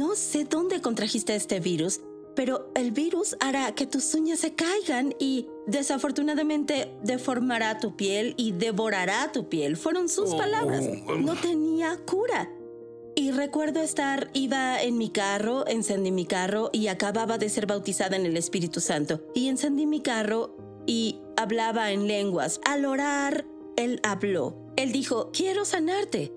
No sé dónde contrajiste este virus, pero el virus hará que tus uñas se caigan y desafortunadamente deformará tu piel y devorará tu piel. Fueron sus oh, palabras. No tenía cura. Y recuerdo estar, iba en mi carro, encendí mi carro y acababa de ser bautizada en el Espíritu Santo. Y encendí mi carro y hablaba en lenguas. Al orar, él habló. Él dijo, quiero sanarte.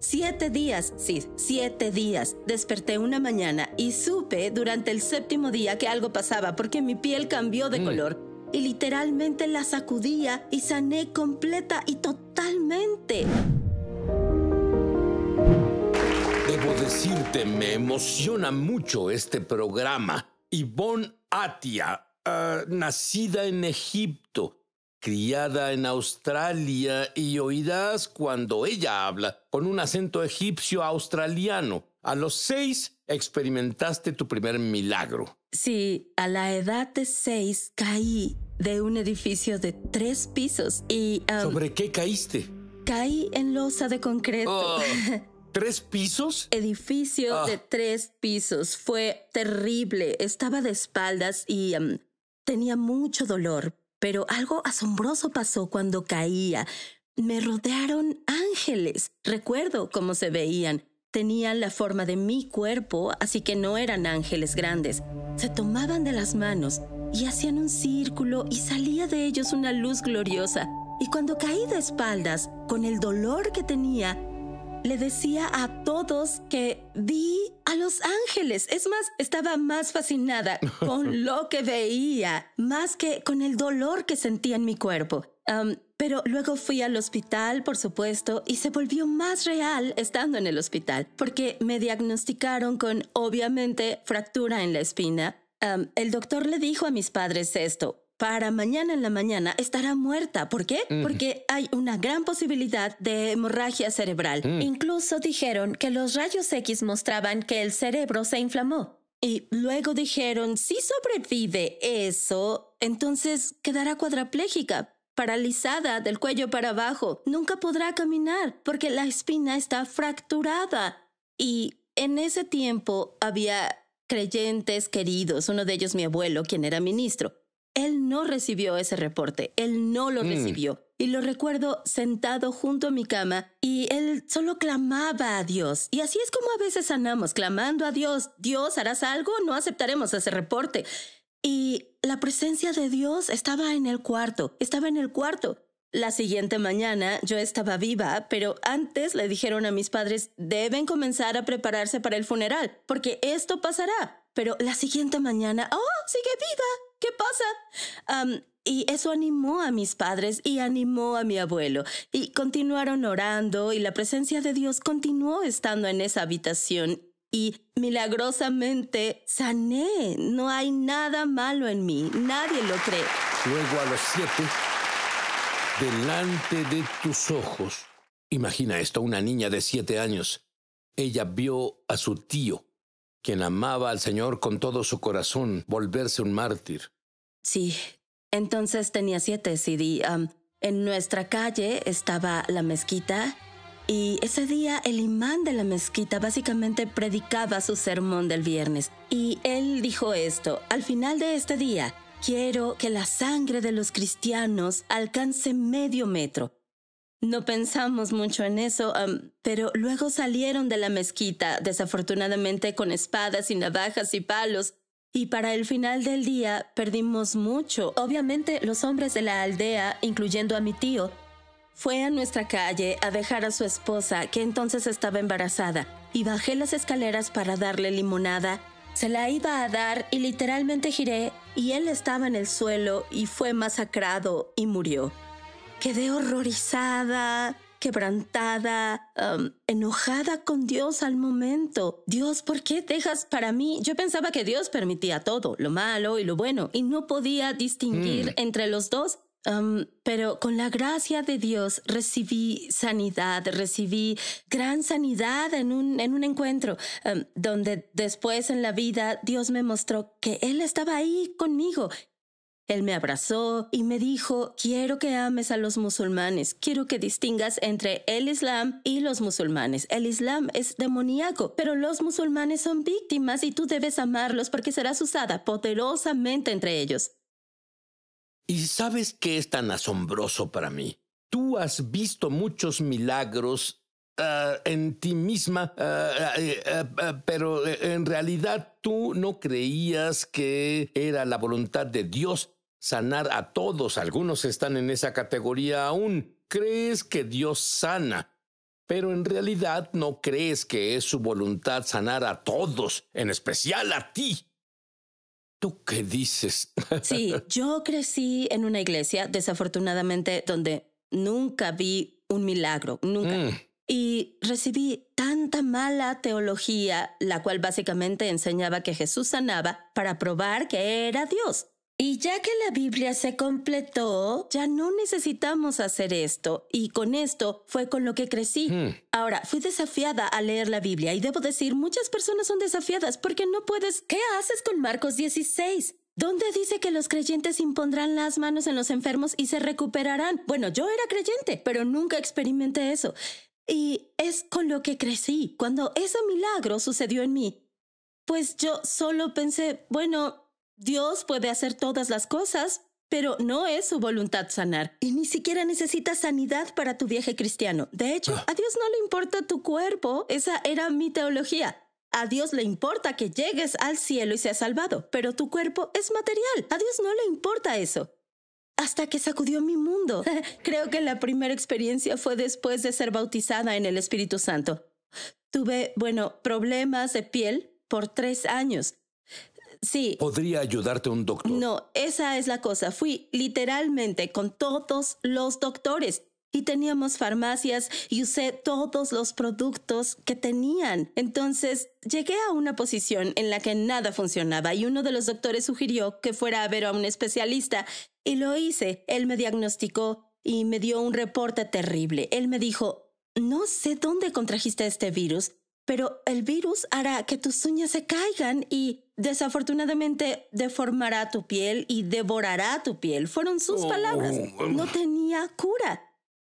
Siete días, sí, siete días. Desperté una mañana y supe durante el séptimo día que algo pasaba porque mi piel cambió de mm. color y literalmente la sacudía y sané completa y totalmente. Debo decirte, me emociona mucho este programa. Yvonne Atia, ah, nacida en Egipto, criada en Australia, y oídas cuando ella habla con un acento egipcio australiano. A los seis experimentaste tu primer milagro. Sí, a la edad de seis caí de un edificio de tres pisos y... Um, ¿Sobre qué caíste? Caí en losa de concreto. Oh, ¿Tres pisos? Edificio ah. de tres pisos. Fue terrible. Estaba de espaldas y um, tenía mucho dolor, pero algo asombroso pasó cuando caía. Me rodearon ángeles. Recuerdo cómo se veían. Tenían la forma de mi cuerpo, así que no eran ángeles grandes. Se tomaban de las manos y hacían un círculo y salía de ellos una luz gloriosa. Y cuando caí de espaldas, con el dolor que tenía, le decía a todos que vi a los ángeles. Es más, estaba más fascinada con lo que veía, más que con el dolor que sentía en mi cuerpo. pero luego fui al hospital, por supuesto, y se volvió más real estando en el hospital, porque me diagnosticaron con, obviamente, fractura en la espina. el doctor le dijo a mis padres esto, para mañana en la mañana estará muerta. ¿Por qué? Porque hay una gran posibilidad de hemorragia cerebral. Mm. Incluso dijeron que los rayos X mostraban que el cerebro se inflamó. Y luego dijeron, si sobrevive eso, entonces quedará cuadraplégica, paralizada del cuello para abajo. Nunca podrá caminar porque la espina está fracturada. Y en ese tiempo había creyentes queridos, uno de ellos mi abuelo, quien era ministro él no recibió ese reporte, él no lo mm. recibió. Y lo recuerdo sentado junto a mi cama y él solo clamaba a Dios. Y así es como a veces sanamos, clamando a Dios, Dios, ¿harás algo? No aceptaremos ese reporte. Y la presencia de Dios estaba en el cuarto, estaba en el cuarto. La siguiente mañana yo estaba viva, pero antes le dijeron a mis padres, deben comenzar a prepararse para el funeral, porque esto pasará. Pero la siguiente mañana, ¡oh, sigue viva! ¿qué pasa? y eso animó a mis padres y animó a mi abuelo. Y continuaron orando y la presencia de Dios continuó estando en esa habitación y milagrosamente sané. No hay nada malo en mí, nadie lo cree. Luego a los siete, delante de tus ojos. Imagina esto, una niña de siete años. Ella vio a su tío quien amaba al Señor con todo su corazón, volverse un mártir. Sí, entonces tenía siete, CD. Um, en nuestra calle estaba la mezquita y ese día el imán de la mezquita básicamente predicaba su sermón del viernes. Y él dijo esto, al final de este día, quiero que la sangre de los cristianos alcance medio metro no pensamos mucho en eso, pero luego salieron de la mezquita, desafortunadamente con espadas y navajas y palos, y para el final del día perdimos mucho. Obviamente los hombres de la aldea, incluyendo a mi tío, fue a nuestra calle a dejar a su esposa, que entonces estaba embarazada, y bajé las escaleras para darle limonada. Se la iba a dar y literalmente giré, y él estaba en el suelo y fue masacrado y murió. Quedé horrorizada, quebrantada, enojada con Dios al momento. Dios, ¿por qué dejas para mí? Yo pensaba que Dios permitía todo, lo malo y lo bueno, y no podía distinguir mm. entre los dos. pero con la gracia de Dios recibí sanidad, recibí gran sanidad en un, en un encuentro, donde después en la vida Dios me mostró que Él estaba ahí conmigo él me abrazó y me dijo, quiero que ames a los musulmanes, quiero que distingas entre el Islam y los musulmanes. El Islam es demoníaco, pero los musulmanes son víctimas y tú debes amarlos porque serás usada poderosamente entre ellos. ¿Y sabes qué es tan asombroso para mí? Tú has visto muchos milagros eh, en ti misma, eh, eh, pero en realidad tú no creías que era la voluntad de Dios sanar a todos. Algunos están en esa categoría aún. Crees que Dios sana, pero en realidad no crees que es su voluntad sanar a todos, en especial a ti. ¿Tú qué dices? Sí, yo crecí en una iglesia, desafortunadamente, donde nunca vi un milagro, nunca. Mm. Y recibí tanta mala teología, la cual básicamente enseñaba que Jesús sanaba para probar que era Dios. Y ya que la Biblia se completó, ya no necesitamos hacer esto. Y con esto fue con lo que crecí. Hmm. Ahora, fui desafiada a leer la Biblia y debo decir, muchas personas son desafiadas porque no puedes... ¿Qué haces con Marcos 16? ¿Dónde dice que los creyentes impondrán las manos en los enfermos y se recuperarán? Bueno, yo era creyente, pero nunca experimenté eso. Y es con lo que crecí. Cuando ese milagro sucedió en mí, pues yo solo pensé, bueno, Dios puede hacer todas las cosas, pero no es su voluntad sanar. Y ni siquiera necesitas sanidad para tu viaje cristiano. De hecho, ah. a Dios no le importa tu cuerpo. Esa era mi teología. A Dios le importa que llegues al cielo y seas salvado, pero tu cuerpo es material. A Dios no le importa eso. Hasta que sacudió mi mundo. Creo que la primera experiencia fue después de ser bautizada en el Espíritu Santo. Tuve, bueno, problemas de piel por tres años Sí. ¿Podría ayudarte un doctor? No, esa es la cosa. Fui literalmente con todos los doctores. Y teníamos farmacias y usé todos los productos que tenían. Entonces llegué a una posición en la que nada funcionaba y uno de los doctores sugirió que fuera a ver a un especialista y lo hice. Él me diagnosticó y me dio un reporte terrible. Él me dijo, no sé dónde contrajiste este virus, pero el virus hará que tus uñas se caigan y desafortunadamente deformará tu piel y devorará tu piel. Fueron sus oh. palabras. No tenía cura.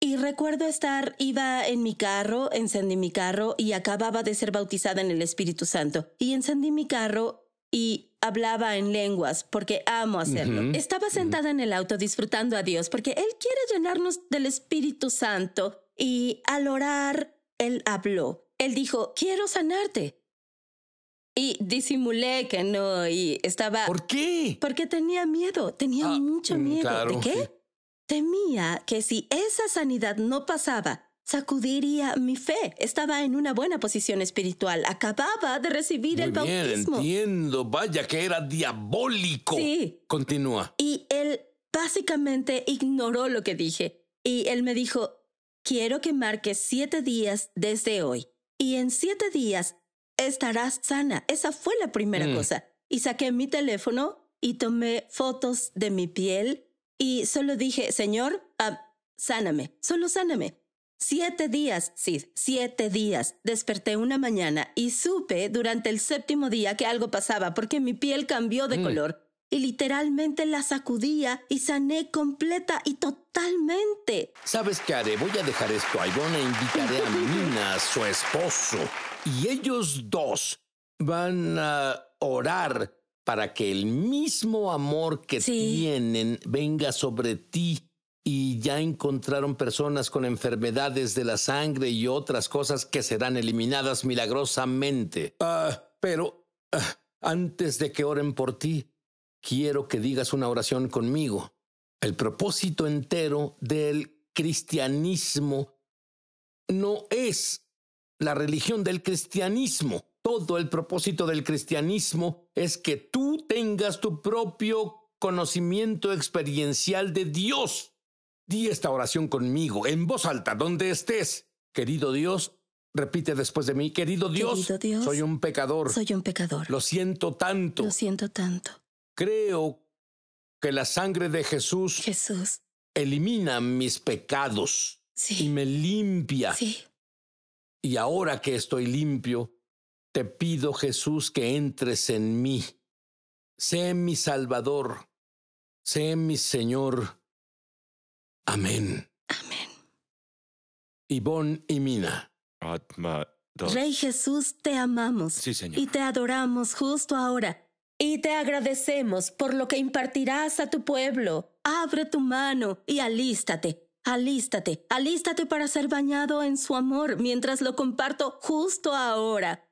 Y recuerdo estar, iba en mi carro, encendí mi carro y acababa de ser bautizada en el Espíritu Santo. Y encendí mi carro y hablaba en lenguas porque amo hacerlo. Estaba sentada en el auto disfrutando a Dios porque Él quiere llenarnos del Espíritu Santo. Y al orar, Él habló él dijo, quiero sanarte. Y disimulé que no, y estaba... ¿Por qué? Porque tenía miedo, tenía ah, mucho mm, miedo. ¿De qué? Temía que si esa sanidad no pasaba, sacudiría mi fe. Estaba en una buena posición espiritual. Acababa de recibir el bautismo. entiendo. Vaya que era diabólico. Sí. Continúa. Y él básicamente ignoró lo que dije. Y él me dijo, quiero que marques siete días desde hoy y en siete días estarás sana. Esa fue la primera mm. cosa. Y saqué mi teléfono y tomé fotos de mi piel y solo dije, Señor, ah, sáname, solo sáname. Siete días, sí, siete días. Desperté una mañana y supe durante el séptimo día que algo pasaba porque mi piel cambió de mm. color y literalmente la sacudía y sané completa y totalmente. ¿Sabes qué haré? Voy a dejar esto a Ivonne e invitaré a a su esposo, y ellos dos van a orar para que el mismo amor que tienen venga sobre ti. Y ya encontraron personas con enfermedades de la sangre y otras cosas que serán eliminadas milagrosamente. Ah, pero ah, antes de que oren por ti, quiero que digas una oración conmigo. El propósito entero del cristianismo no es la religión del cristianismo. Todo el propósito del cristianismo es que tú tengas tu propio conocimiento experiencial de Dios. Di esta oración conmigo, en voz alta, donde estés. Querido Dios, Repite después de mí, querido Dios, soy un pecador. Soy un pecador. Lo siento tanto. Lo siento tanto. Creo que la sangre de Jesús, Jesús. elimina mis pecados y me limpia. Y ahora que estoy limpio, te pido Jesús que entres en mí. Sé mi Salvador, sé mi Señor. Amén. Amén. y Mina. Rey Jesús, te amamos. Y te adoramos justo ahora y te agradecemos por lo que impartirás a tu pueblo. Abre tu mano y alístate, alístate, alístate para ser bañado en su amor mientras lo comparto justo ahora.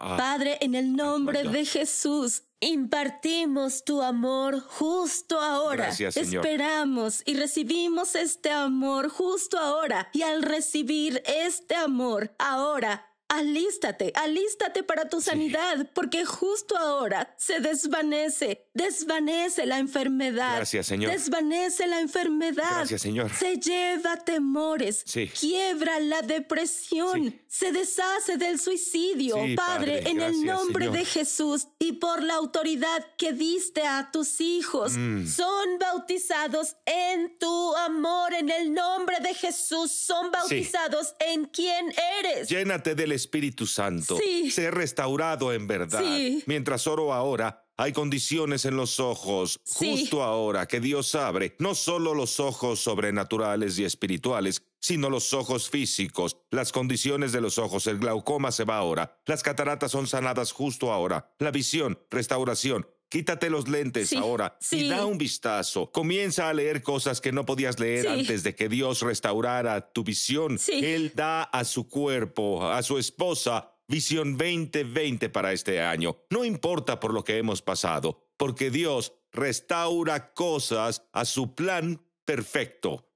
Ah, Padre, en el nombre de Jesús, impartimos tu amor justo ahora. Esperamos y recibimos este amor justo ahora. Y al recibir este amor ahora, Alístate, alístate para tu sanidad, porque justo ahora se desvanece, desvanece la enfermedad. Gracias, Señor. Desvanece la enfermedad. Gracias, Señor. Se lleva temores, quiebra la depresión, se deshace del suicidio. Padre, en el nombre de Jesús y por la autoridad que diste a tus hijos, mm. son bautizados en tu amor, en el nombre Jesús son bautizados en quién eres. Llénate del Espíritu Santo. Sé restaurado en verdad. Mientras oro ahora, hay condiciones en los ojos, justo ahora que Dios abre no solo los ojos sobrenaturales y espirituales, sino los ojos físicos, las condiciones de los ojos, el glaucoma se va ahora, las cataratas son sanadas justo ahora, la visión, restauración, Quítate los lentes ahora y da un vistazo. Comienza a leer cosas que no podías leer antes de que Dios restaurara tu visión. Él da a su cuerpo, a su esposa, visión 2020 para este año. No importa por lo que hemos pasado, porque Dios restaura cosas a su plan perfecto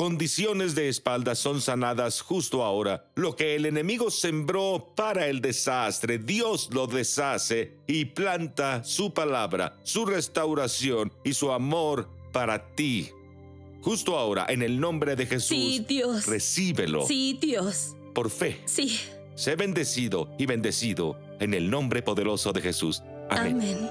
condiciones de espalda son sanadas justo ahora. Lo que el enemigo sembró para el desastre, Dios lo deshace y planta su palabra, su restauración y su amor para ti. Justo ahora, en el nombre de Jesús, sí, Dios. recíbelo. Sí, Dios. Por fe. Sí. Sé bendecido y bendecido en el nombre poderoso de Jesús. Amén.